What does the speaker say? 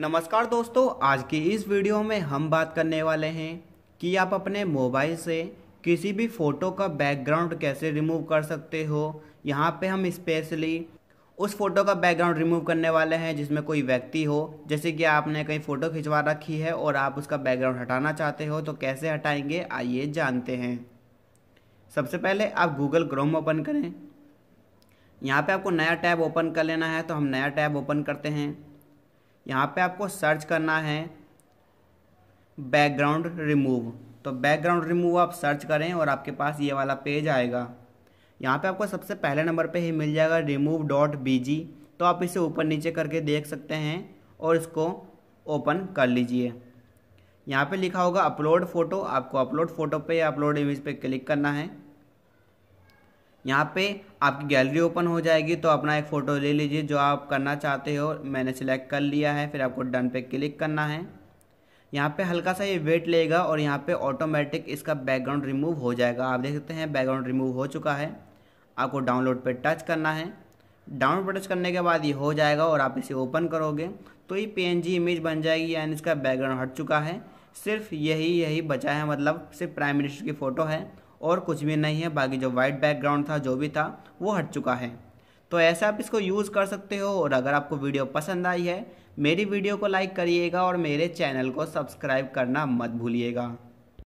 नमस्कार दोस्तों आज की इस वीडियो में हम बात करने वाले हैं कि आप अपने मोबाइल से किसी भी फ़ोटो का बैकग्राउंड कैसे रिमूव कर सकते हो यहाँ पे हम स्पेशली उस फ़ोटो का बैकग्राउंड रिमूव करने वाले हैं जिसमें कोई व्यक्ति हो जैसे कि आपने कहीं फ़ोटो खिंचवा रखी है और आप उसका बैकग्राउंड हटाना चाहते हो तो कैसे हटाएंगे आइए जानते हैं सबसे पहले आप गूगल क्रोम ओपन करें यहाँ पे आपको नया टैब ओपन कर लेना है तो हम नया टैब ओपन करते हैं यहाँ पे आपको सर्च करना है बैकग्राउंड रिमूव तो बैकग्राउंड रिमूव आप सर्च करें और आपके पास ये वाला पेज आएगा यहाँ पे आपको सबसे पहले नंबर पे ही मिल जाएगा रिमूव डॉट बी तो आप इसे ऊपर नीचे करके देख सकते हैं और इसको ओपन कर लीजिए यहाँ पे लिखा होगा अपलोड फ़ोटो आपको अपलोड फ़ोटो पे या अपलोड इमेज पे क्लिक करना है यहाँ पे आपकी गैलरी ओपन हो जाएगी तो अपना एक फ़ोटो ले लीजिए जो आप करना चाहते हो मैंने सिलेक्ट कर लिया है फिर आपको डन पे क्लिक करना है यहाँ पे हल्का सा ये वेट लेगा और यहाँ पे ऑटोमेटिक इसका बैकग्राउंड रिमूव हो जाएगा आप देख सकते हैं बैकग्राउंड रिमूव हो चुका है आपको डाउनलोड पर टच करना है डाउनलोड पर टच करने के बाद ये हो जाएगा और आप इसे ओपन करोगे तो ये पी इमेज बन जाएगी यानी इसका बैकग्राउंड हट चुका है सिर्फ यही यही बचा है मतलब सिर्फ प्राइम मिनिस्टर की फ़ोटो है और कुछ भी नहीं है बाकी जो वाइट बैकग्राउंड था जो भी था वो हट चुका है तो ऐसे आप इसको यूज़ कर सकते हो और अगर आपको वीडियो पसंद आई है मेरी वीडियो को लाइक करिएगा और मेरे चैनल को सब्सक्राइब करना मत भूलिएगा